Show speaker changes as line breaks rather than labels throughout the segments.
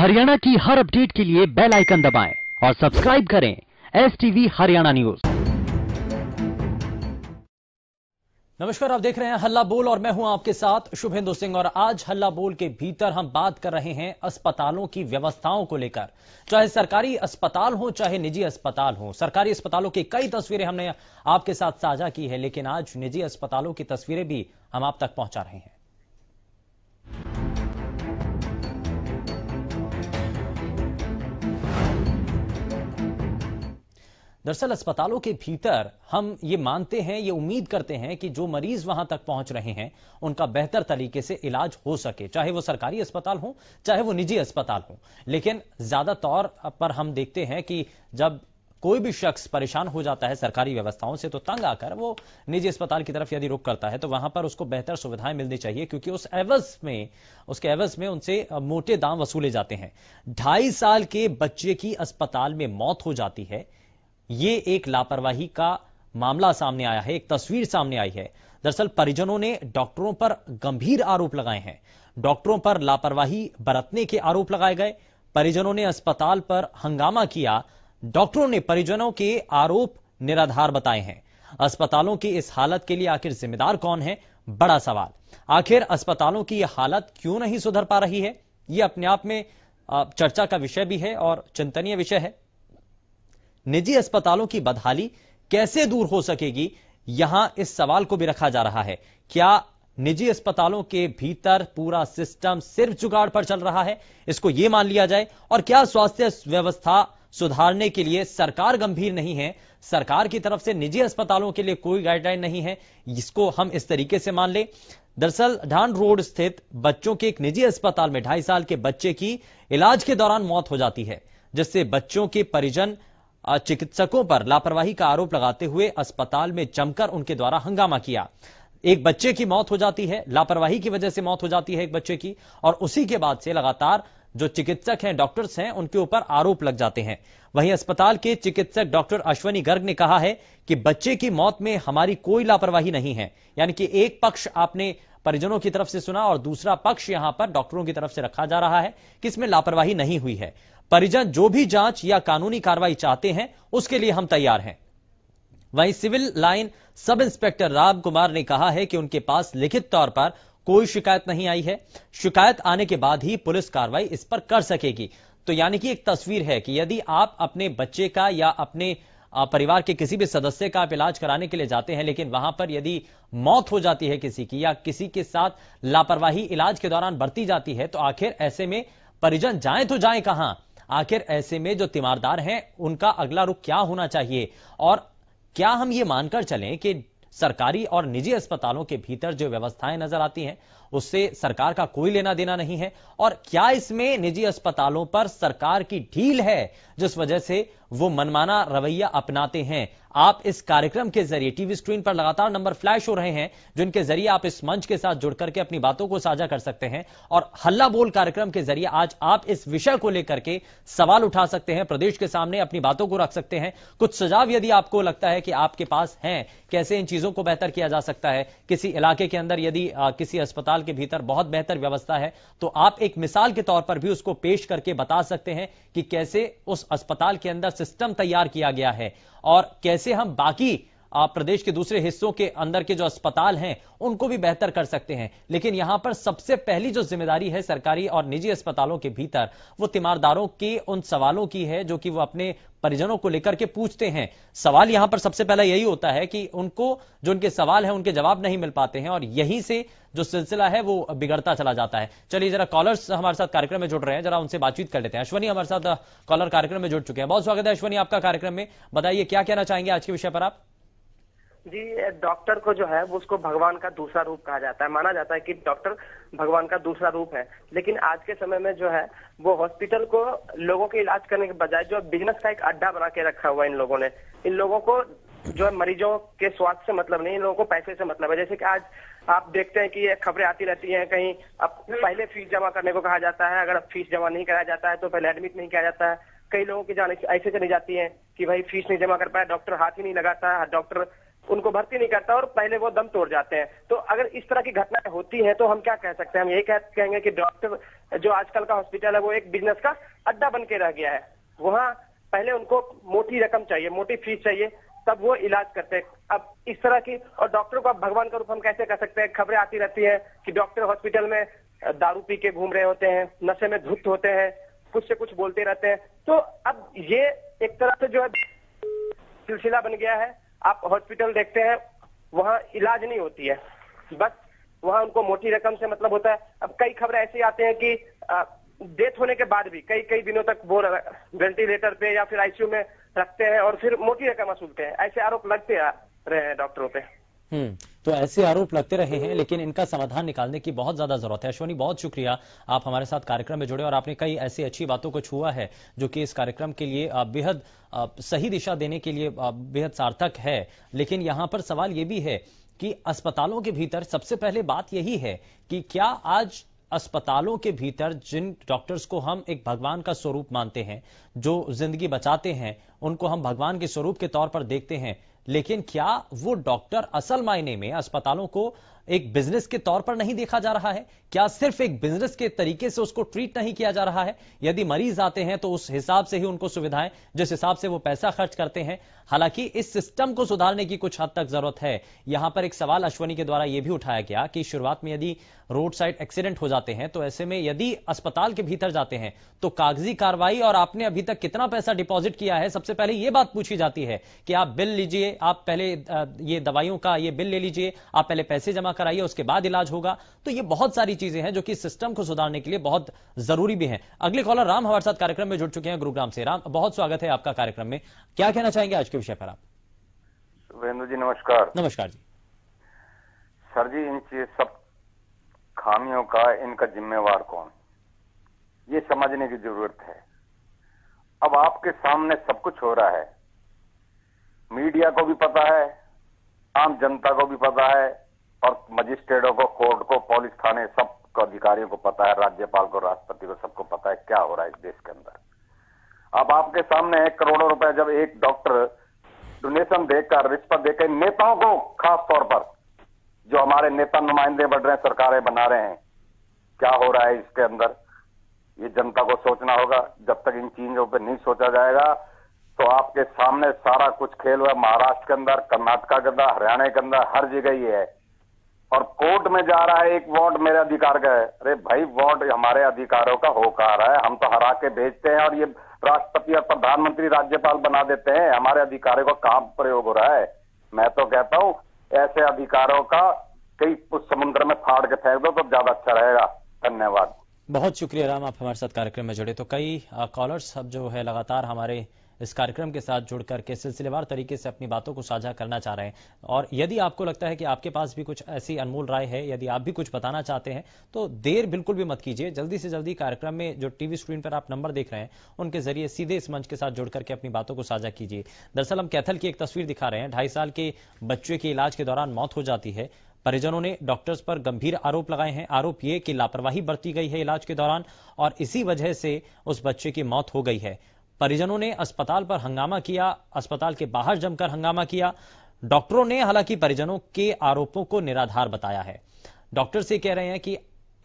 हरियाणा की हर अपडेट के लिए बेल आइकन दबाएं और सब्सक्राइब करें एस हरियाणा न्यूज नमस्कार आप देख रहे हैं हल्ला बोल और मैं हूं आपके साथ शुभेंदु सिंह और आज हल्ला बोल के भीतर हम बात कर रहे हैं अस्पतालों की व्यवस्थाओं को लेकर चाहे सरकारी अस्पताल हो चाहे निजी अस्पताल हो सरकारी अस्पतालों की कई तस्वीरें हमने आपके साथ साझा की है लेकिन आज निजी अस्पतालों की तस्वीरें भी हम आप तक पहुंचा रहे हैं दरअसल अस्पतालों के भीतर हम ये मानते हैं ये उम्मीद करते हैं कि जो मरीज वहां तक पहुंच रहे हैं उनका बेहतर तरीके से इलाज हो सके चाहे वो सरकारी अस्पताल हो चाहे वो निजी अस्पताल हो लेकिन ज्यादा तौर पर हम देखते हैं कि जब कोई भी शख्स परेशान हो जाता है सरकारी व्यवस्थाओं से तो तंग आकर वो निजी अस्पताल की तरफ यदि रुख करता है तो वहां पर उसको बेहतर सुविधाएं मिलनी चाहिए क्योंकि उस एवज में उसके एवज में उनसे मोटे दाम वसूले जाते हैं ढाई साल के बच्चे की अस्पताल में मौत हो जाती है ये एक लापरवाही का मामला सामने आया है एक तस्वीर सामने आई है दरअसल परिजनों ने डॉक्टरों पर गंभीर आरोप लगाए हैं डॉक्टरों पर लापरवाही बरतने के आरोप लगाए गए परिजनों ने अस्पताल पर हंगामा किया डॉक्टरों ने परिजनों के आरोप निराधार बताए हैं अस्पतालों की इस हालत के लिए आखिर जिम्मेदार कौन है बड़ा सवाल आखिर अस्पतालों की यह हालत क्यों नहीं सुधर पा रही है यह अपने आप में चर्चा का विषय भी है और चिंतनीय विषय है निजी अस्पतालों की बदहाली कैसे दूर हो सकेगी यहां इस सवाल को भी रखा जा रहा है क्या निजी अस्पतालों के भीतर पूरा सिस्टम सिर्फ जुगाड़ पर चल रहा है इसको यह मान लिया जाए और क्या स्वास्थ्य व्यवस्था सुधारने के लिए सरकार गंभीर नहीं है सरकार की तरफ से निजी अस्पतालों के लिए कोई गाइडलाइन नहीं है इसको हम इस तरीके से मान ले दरअसल ढांड रोड स्थित बच्चों के एक निजी अस्पताल में ढाई साल के बच्चे की इलाज के दौरान मौत हो जाती है जिससे बच्चों के परिजन चिकित्सकों पर लापरवाही का आरोप लगाते हुए अस्पताल में जमकर उनके द्वारा हंगामा किया एक बच्चे की मौत हो जाती है लापरवाही की वजह से मौत हो जाती है एक बच्चे की और उसी के बाद से लगातार जो चिकित्सक हैं डॉक्टर्स हैं उनके ऊपर आरोप लग जाते हैं वहीं अस्पताल के चिकित्सक डॉक्टर अश्वनी गर्ग ने कहा है कि बच्चे की मौत में हमारी कोई लापरवाही नहीं है यानी कि एक पक्ष आपने परिजनों की तरफ से सुना और दूसरा पक्ष यहां पर डॉक्टरों की तरफ से रखा जा रहा है कि इसमें लापरवाही नहीं हुई है परिजन जो भी जांच या कानूनी कार्रवाई चाहते हैं उसके लिए हम तैयार हैं वहीं civil line sub inspector Ram Kumar ने कहा है कि उनके पास लिखित तौर पर कोई शिकायत नहीं आई है शिकायत आने के बाद ही पुलिस कार्रवाई इस पर कर सकेगी तो यानी कि एक तस्वीर है कि यदि आप अपने बच्चे का या अपने परिवार के किसी भी सदस्य का आप इलाज कराने के लिए जाते हैं लेकिन वहां पर यदि मौत हो जाती है किसी की या किसी के साथ लापरवाही इलाज के दौरान बरती जाती है तो आखिर ऐसे में परिजन जाए तो जाए कहां आखिर ऐसे में जो तीमारदार हैं उनका अगला रुख क्या होना चाहिए और क्या हम ये मानकर चलें कि सरकारी और निजी अस्पतालों के भीतर जो व्यवस्थाएं नजर आती हैं उससे सरकार का कोई लेना देना नहीं है और क्या इसमें निजी अस्पतालों पर सरकार की ढील है जिस वजह से वो मनमाना रवैया अपनाते हैं आप इस कार्यक्रम के जरिए टीवी स्क्रीन पर लगातार नंबर फ्लैश हो रहे हैं जिनके जरिए आप इस मंच के साथ जुड़ करके अपनी बातों को साझा कर सकते हैं और हल्ला बोल कार्यक्रम के जरिए आज आप इस विषय को लेकर के सवाल उठा सकते हैं प्रदेश के सामने अपनी बातों को रख सकते हैं कुछ सुझाव यदि आपको लगता है कि आपके पास है कैसे इन चीजों को बेहतर किया जा सकता है किसी इलाके के अंदर यदि किसी अस्पताल अस्पताल के भीतर बहुत बेहतर व्यवस्था है तो आप एक मिसाल के तौर पर भी उसको पेश करके बता सकते हैं कि कैसे उस अस्पताल के अंदर सिस्टम तैयार किया गया है और कैसे हम बाकी प्रदेश के दूसरे हिस्सों के अंदर के जो अस्पताल हैं उनको भी बेहतर कर सकते हैं लेकिन यहां पर सबसे पहली जो जिम्मेदारी है सरकारी और निजी अस्पतालों के भीतर वो तीमारदारों के उन सवालों की है जो कि वो अपने परिजनों को लेकर के पूछते हैं सवाल यहां पर सबसे पहला यही होता है कि उनको जो उनके सवाल है उनके जवाब नहीं मिल पाते हैं और यहीं से जो सिलसिला है वो बिगड़ता चला जाता है चलिए जरा कॉलर्स हमारे साथ कार्यक्रम में जुड़ रहे हैं जरा उनसे बातचीत कर लेते हैं अश्वनी हमारे साथ कॉलर uh, कार्यक्रम में जुड़ चुके हैं बहुत स्वागत है अश्वनी आपका कार्यक्रम में बताइए क्या कहना चाहेंगे आज के विषय पर आप
जी डॉक्टर को जो है वो उसको भगवान का दूसरा रूप कहा जाता है माना जाता है कि डॉक्टर भगवान का दूसरा रूप है लेकिन आज के समय में जो है वो हॉस्पिटल को लोगों के इलाज करने के बजाय जो बिजनेस का एक अड्डा बना के रखा हुआ है इन लोगों ने इन लोगों को जो है मरीजों के स्वास्थ्य से मतलब नहीं इन लोगों को पैसे से मतलब है जैसे कि आज आप देखते हैं कि ये खबरें आती रहती हैं कहीं अब पहले फीस जमा करने को कहा जाता है अगर अब फीस जमा नहीं कराया जाता है तो पहले एडमिट नहीं किया जाता है कई लोगों की जान ऐसे चली जाती है कि भाई फीस नहीं जमा कर पाया डॉक्टर हाथ ही नहीं लगाता है डॉक्टर उनको भर्ती नहीं करता और पहले वो दम तोड़ जाते हैं तो अगर इस तरह की घटनाएं होती हैं तो हम क्या कह सकते हैं हम ये कह, कहेंगे कि डॉक्टर जो आजकल का हॉस्पिटल है वो एक बिजनेस का अड्डा बन के रह गया है वहाँ पहले उनको मोटी रकम चाहिए मोटी फीस चाहिए तब वो इलाज करते हैं अब इस तरह की और डॉक्टरों को अब भगवान का रूप हम कैसे कर सकते हैं खबरें आती रहती है कि डॉक्टर हॉस्पिटल में दारू पी के घूम रहे होते हैं नशे में धुत होते हैं कुछ से कुछ बोलते रहते हैं तो अब ये एक तरह से जो है सिलसिला बन गया है आप हॉस्पिटल देखते हैं वहाँ इलाज नहीं होती है बस वहाँ उनको मोटी रकम से मतलब होता है अब कई खबरें ऐसी आते हैं कि डेथ होने के बाद भी कई कई दिनों तक वो वेंटिलेटर पे या फिर आईसीयू में रखते हैं और फिर मोटी रकम वसूलते हैं ऐसे आरोप लगते रहे हैं डॉक्टरों पे
हम्म। तो ऐसे आरोप लगते रहे हैं लेकिन इनका समाधान निकालने की बहुत ज्यादा जरूरत है अश्वनी बहुत शुक्रिया आप हमारे साथ कार्यक्रम में जुड़े और आपने कई ऐसी अच्छी बातों को छुआ है जो कि इस कार्यक्रम के लिए बेहद सही दिशा देने के लिए बेहद सार्थक है लेकिन यहां पर सवाल यह भी है कि अस्पतालों के भीतर सबसे पहले बात यही है कि क्या आज अस्पतालों के भीतर जिन डॉक्टर्स को हम एक भगवान का स्वरूप मानते हैं जो जिंदगी बचाते हैं उनको हम भगवान के स्वरूप के तौर पर देखते हैं लेकिन क्या वो डॉक्टर असल मायने में अस्पतालों को एक बिजनेस के तौर पर नहीं देखा जा रहा है क्या सिर्फ एक बिजनेस के तरीके से उसको ट्रीट नहीं किया जा रहा है यदि मरीज आते हैं तो उस हिसाब से ही उनको सुविधाएं जिस हिसाब से वो पैसा खर्च करते हैं हालांकि इस सिस्टम को सुधारने की कुछ हद तक जरूरत है यहां पर एक सवाल अश्वनी के द्वारा यह भी उठाया गया कि शुरुआत में यदि रोड साइड एक्सीडेंट हो जाते हैं तो ऐसे में यदि अस्पताल के भीतर जाते हैं तो कागजी कार्रवाई और आपने अभी तक कितना पैसा डिपॉजिट किया है सबसे पहले यह बात पूछी जाती है कि आप बिल लीजिए आप पहले ये दवाइयों का ये बिल ले लीजिए आप पहले पैसे जमा कराइए उसके बाद इलाज होगा तो ये बहुत सारी चीजें हैं जो कि सिस्टम को सुधारने के लिए बहुत जरूरी भी है अगले कॉलर राम हमारे साथ कार्यक्रम में जुड़ चुके हैं गुरुग्राम से राम बहुत स्वागत है आपका कार्यक्रम में क्या कहना चाहेंगे आज के विषय पर आप
सुभेंद्र जी नमस्कार नमस्कार जी सर जी इन सब खामियों का इनका जिम्मेवार कौन ये समझने की जरूरत है अब आपके सामने सब कुछ हो रहा है मीडिया को भी पता है आम जनता को भी पता है और मजिस्ट्रेटों को कोर्ट को पुलिस थाने सब अधिकारियों को पता है राज्यपाल को राष्ट्रपति को सबको पता है क्या हो रहा है इस देश के अंदर अब आपके सामने है करोड़ों रुपए जब एक डॉक्टर डोनेशन देकर रिश्वत देकर नेताओं को खास तौर पर जो हमारे नेता नुमाइंदे बढ़ रहे हैं सरकारें बना रहे हैं क्या हो रहा है इसके अंदर ये जनता को सोचना होगा जब तक इन चीजों पर नहीं सोचा जाएगा तो आपके सामने सारा कुछ खेल हुआ महाराष्ट्र के अंदर कर्नाटका के अंदर हरियाणा के अंदर हर जगह ही है और कोर्ट में जा रहा है एक वोट मेरे अधिकार का है अरे भाई वोट हमारे अधिकारों का होकार है हम तो हरा के भेजते हैं और ये राष्ट्रपति और प्रधानमंत्री राज्यपाल बना देते हैं हमारे अधिकारों का काम प्रयोग हो रहा है मैं तो कहता हूँ ऐसे अधिकारों का कई उस समुद्र में फाड़ के फेंक दो तो ज्यादा अच्छा रहेगा धन्यवाद
बहुत शुक्रिया राम आप हमारे साथ कार्यक्रम में जुड़े तो कई कॉलर्स अब जो है लगातार हमारे इस कार्यक्रम के साथ जुड़ करके सिलसिलेवार तरीके से अपनी बातों को साझा करना चाह रहे हैं और यदि आपको लगता है कि आपके पास भी कुछ ऐसी अनमोल राय है यदि आप भी कुछ बताना चाहते हैं तो देर बिल्कुल भी मत कीजिए जल्दी से जल्दी कार्यक्रम में जो टीवी स्क्रीन पर आप नंबर देख रहे हैं उनके जरिए सीधे इस मंच के साथ जुड़ करके अपनी बातों को साझा कीजिए दरअसल हम कैथल की एक तस्वीर दिखा रहे हैं ढाई साल के बच्चे के इलाज के दौरान मौत हो जाती है परिजनों ने डॉक्टर्स पर गंभीर आरोप लगाए हैं आरोप ये कि लापरवाही बरती गई है इलाज के दौरान और इसी वजह से उस बच्चे की मौत हो गई है परिजनों ने अस्पताल पर हंगामा किया अस्पताल के बाहर जमकर हंगामा किया डॉक्टरों ने हालांकि परिजनों के आरोपों को निराधार बताया है डॉक्टर से कह रहे हैं कि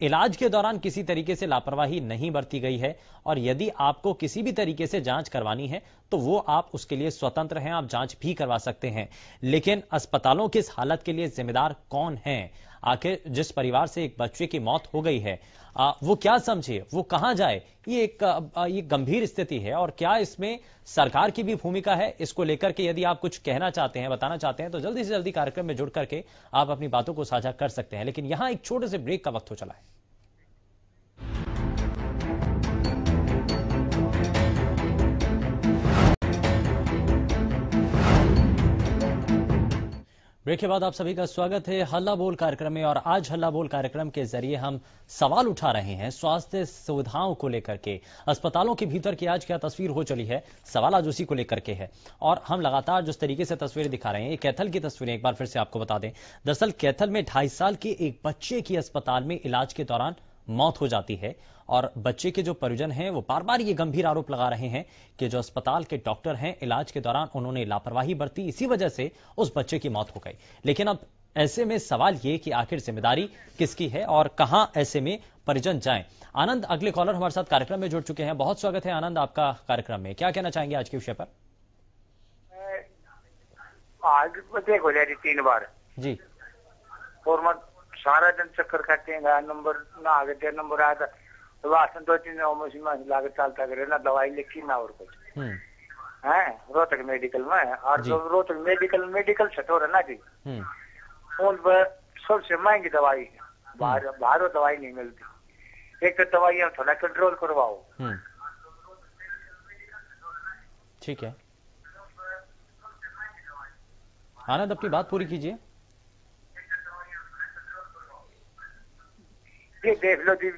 इलाज के दौरान किसी तरीके से लापरवाही नहीं बरती गई है और यदि आपको किसी भी तरीके से जांच करवानी है तो वो आप उसके लिए स्वतंत्र हैं आप जांच भी करवा सकते हैं लेकिन अस्पतालों की इस हालत के लिए जिम्मेदार कौन है आखिर जिस परिवार से एक बच्चे की मौत हो गई है आ, वो क्या समझे वो कहां जाए ये एक आ, ये गंभीर स्थिति है और क्या इसमें सरकार की भी भूमिका है इसको लेकर के यदि आप कुछ कहना चाहते हैं बताना चाहते हैं तो जल्दी से जल्दी कार्यक्रम में जुड़ करके आप अपनी बातों को साझा कर सकते हैं लेकिन यहां एक छोटे से ब्रेक का वक्त हो चला है ब्रेक के बाद आप सभी का स्वागत है हल्ला बोल कार्यक्रम में और आज हल्ला बोल कार्यक्रम के जरिए हम सवाल उठा रहे हैं स्वास्थ्य सुविधाओं को लेकर के अस्पतालों के भीतर की आज क्या तस्वीर हो चली है सवाल आज उसी को लेकर के है और हम लगातार जिस तरीके से तस्वीरें दिखा रहे हैं कैथल की तस्वीरें एक बार फिर से आपको बता दें दरअसल कैथल में ढाई साल के एक बच्चे की अस्पताल में इलाज के दौरान मौत हो जाती है और बच्चे के जो परिजन हैं वो बार बार ये गंभीर आरोप लगा रहे हैं कि जो अस्पताल के डॉक्टर हैं इलाज के दौरान उन्होंने लापरवाही बरती इसी वजह से उस बच्चे की मौत हो गई लेकिन अब ऐसे में सवाल ये कि आखिर जिम्मेदारी किसकी है और कहां ऐसे में परिजन जाएं आनंद अगले कॉलर हमारे साथ कार्यक्रम में जुड़ चुके हैं बहुत स्वागत है आनंद आपका कार्यक्रम में क्या कहना चाहेंगे आज के विषय पर
आज बच्चे को तीन बार जी फॉर्मर सारा दिन चक्कर खाते हैं गया नंबर ना आगे डेढ़ नंबर आया था तो आसन दो तीन मशीन में लागे चलता करे ना दवाई लिखी ना और कुछ हम्म। है रोहतक मेडिकल में और जो रोहतक मेडिकल मेडिकल छठोर है ना जी उन हम्म। पर सबसे महंगी दवाई है
हम्म।
बाहर
बाहरों दवाई नहीं मिलती एक तो दवाई आप थोड़ा कंट्रोल करवाओ
ठीक है आनंद अपनी बात पूरी कीजिए
ये देख लो जी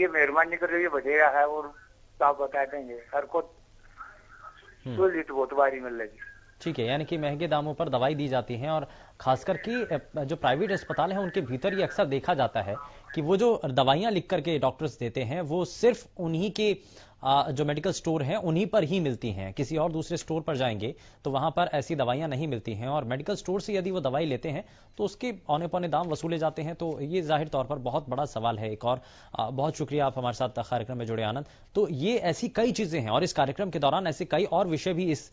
ये मेहरबानी करो ये बजेगा है और साफ तो बता देंगे हर को
हम्म। तो बहुत भारी मिल रही ठीक है यानी कि महंगे दामों पर दवाई दी जाती है और खासकर कि जो प्राइवेट अस्पताल हैं उनके भीतर ये अक्सर देखा जाता है कि वो जो दवाइयां लिख करके डॉक्टर्स देते हैं वो सिर्फ उन्हीं के जो मेडिकल स्टोर हैं उन्हीं पर ही मिलती हैं किसी और दूसरे स्टोर पर जाएंगे तो वहां पर ऐसी दवाइयां नहीं मिलती हैं और मेडिकल स्टोर से यदि वो दवाई लेते हैं तो उसके औने पौने दाम वसूले जाते हैं तो ये जाहिर तौर पर बहुत बड़ा सवाल है एक और बहुत शुक्रिया आप हमारे साथ कार्यक्रम में जुड़े आनंद तो ये ऐसी कई चीजें हैं और इस कार्यक्रम के दौरान ऐसे कई और विषय भी इस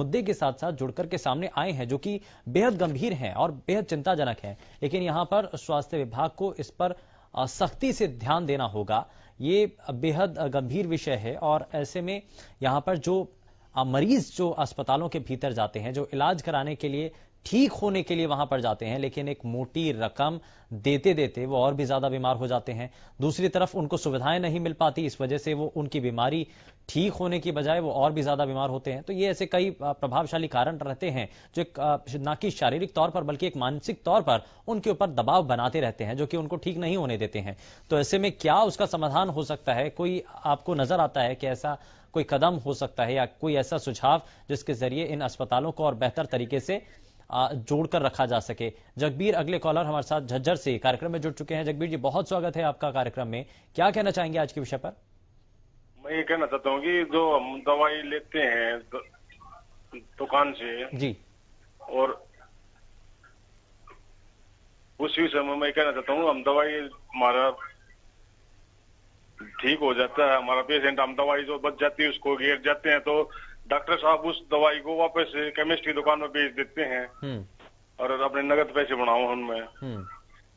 मुद्दे के साथ साथ जुड़कर के सामने आए हैं जो कि बेहद गंभीर हैं और बेहद चिंताजनक हैं लेकिन यहां पर स्वास्थ्य विभाग को इस पर सख्ती से ध्यान देना होगा ये बेहद गंभीर विषय है और ऐसे में यहां पर जो मरीज जो अस्पतालों के भीतर जाते हैं जो इलाज कराने के लिए ठीक होने के लिए वहां पर जाते हैं लेकिन एक मोटी रकम देते देते वो और भी ज्यादा बीमार हो जाते हैं दूसरी तरफ उनको सुविधाएं नहीं मिल पाती इस वजह से वो उनकी बीमारी ठीक होने की बजाय वो और भी ज्यादा बीमार होते हैं तो ये ऐसे कई प्रभावशाली कारण रहते हैं जो ना कि शारीरिक तौर पर बल्कि एक मानसिक तौर पर उनके ऊपर दबाव बनाते रहते हैं जो कि उनको ठीक नहीं होने देते हैं तो ऐसे में क्या उसका समाधान हो सकता है कोई आपको नजर आता है कि ऐसा कोई कदम हो सकता है या कोई ऐसा सुझाव जिसके जरिए इन अस्पतालों को और बेहतर तरीके से जोड़कर रखा जा सके जगबीर अगले कॉलर हमारे साथ झज्जर से कार्यक्रम में जुड़ चुके हैं जगबीर जी बहुत स्वागत है आपका कार्यक्रम में क्या कहना चाहेंगे आज के विषय पर
मैं ये कहना चाहता हूँ कि जो हम दवाई लेते हैं दुकान से जी और उस विषय में मैं कहना चाहता हूँ हम दवाई हमारा ठीक हो जाता है हमारा पेशेंट हम दवाई जो बच जाती है उसको घेर जाते हैं तो डॉक्टर साहब उस दवाई को वापस केमिस्ट की दुकान में बेच देते हैं हम्म। और अपने नगद पैसे बनाओ उनमें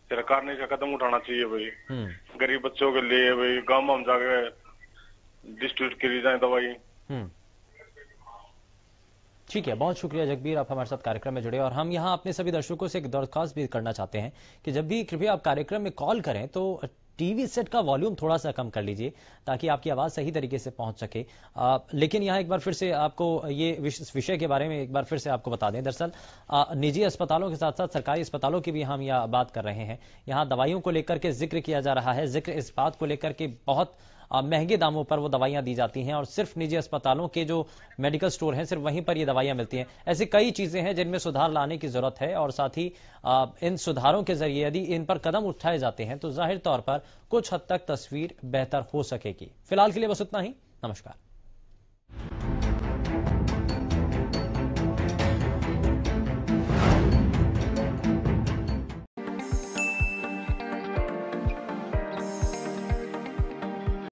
सरकार हम्म। ने इसका कदम उठाना चाहिए भाई हम्म। गरीब बच्चों के लिए भाई गाँव में हम जाके डिस्ट्रीब्यूट करी जाए दवाई
ठीक है बहुत शुक्रिया जगबीर आप हमारे साथ कार्यक्रम में जुड़े और हम यहाँ अपने सभी दर्शकों से एक दरखास्त भी करना चाहते हैं कि जब भी कृपया आप कार्यक्रम में कॉल करें तो टीवी सेट का वॉल्यूम थोड़ा सा कम कर लीजिए ताकि आपकी आवाज सही तरीके से पहुंच सके लेकिन यहाँ एक बार फिर से आपको ये विषय के बारे में एक बार फिर से आपको बता दें दरअसल निजी अस्पतालों के साथ साथ सरकारी अस्पतालों की भी हम यह बात कर रहे हैं यहाँ दवाइयों को लेकर के जिक्र किया जा रहा है जिक्र इस बात को लेकर के बहुत महंगे दामों पर वो दवाइयां दी जाती हैं और सिर्फ निजी अस्पतालों के जो मेडिकल स्टोर हैं सिर्फ वहीं पर ये दवाइयां मिलती हैं ऐसी कई चीजें हैं जिनमें सुधार लाने की जरूरत है और साथ ही इन सुधारों के जरिए यदि इन पर कदम उठाए जाते हैं तो जाहिर तौर पर कुछ हद तक तस्वीर बेहतर हो सकेगी फिलहाल के लिए बस उतना ही नमस्कार